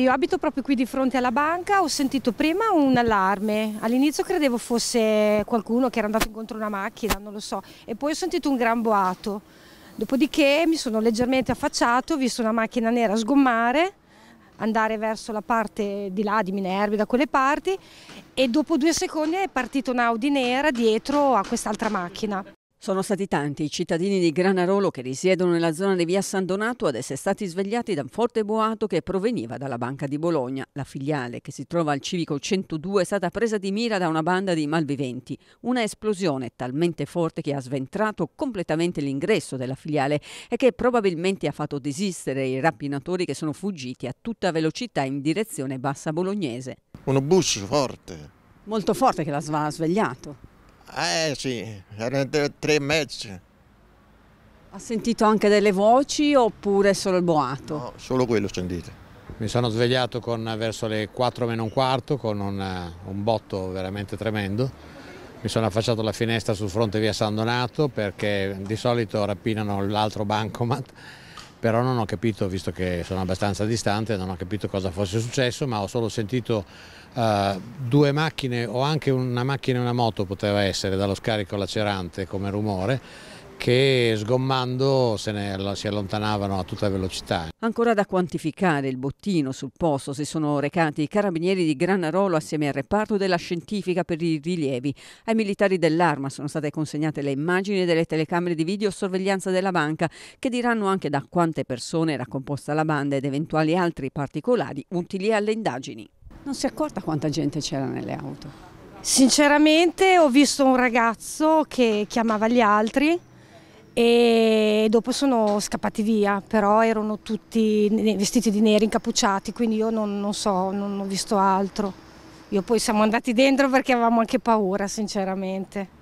Io abito proprio qui di fronte alla banca, ho sentito prima un allarme, all'inizio credevo fosse qualcuno che era andato incontro a una macchina, non lo so, e poi ho sentito un gran boato, dopodiché mi sono leggermente affacciato, ho visto una macchina nera sgommare, andare verso la parte di là, di Minervi, da quelle parti, e dopo due secondi è partita un'Audi nera dietro a quest'altra macchina. Sono stati tanti i cittadini di Granarolo che risiedono nella zona di via San Donato ad essere stati svegliati da un forte boato che proveniva dalla Banca di Bologna. La filiale che si trova al civico 102 è stata presa di mira da una banda di malviventi. Una esplosione talmente forte che ha sventrato completamente l'ingresso della filiale e che probabilmente ha fatto desistere i rapinatori che sono fuggiti a tutta velocità in direzione bassa bolognese. Uno bus forte. Molto forte che la SVA ha svegliato. Eh sì, erano tre e mezzo. Ha sentito anche delle voci oppure solo il boato? No, solo quello ho sentito. Mi sono svegliato con, verso le 4 meno un quarto con un, un, botto veramente tremendo. Mi sono affacciato alla finestra sul fronte via San Donato perché di solito rapinano l'altro bancomat però non ho capito, visto che sono abbastanza distante, non ho capito cosa fosse successo, ma ho solo sentito uh, due macchine o anche una macchina e una moto poteva essere dallo scarico lacerante come rumore che sgommando se ne, si allontanavano a tutta velocità. Ancora da quantificare il bottino sul posto si sono recati i carabinieri di Granarolo assieme al reparto della scientifica per i rilievi. Ai militari dell'arma sono state consegnate le immagini delle telecamere di videosorveglianza della banca che diranno anche da quante persone era composta la banda ed eventuali altri particolari utili alle indagini. Non si è accorta quanta gente c'era nelle auto? Sinceramente ho visto un ragazzo che chiamava gli altri e dopo sono scappati via, però erano tutti vestiti di nero, incappucciati, quindi io non, non so, non ho visto altro. Io poi siamo andati dentro perché avevamo anche paura, sinceramente.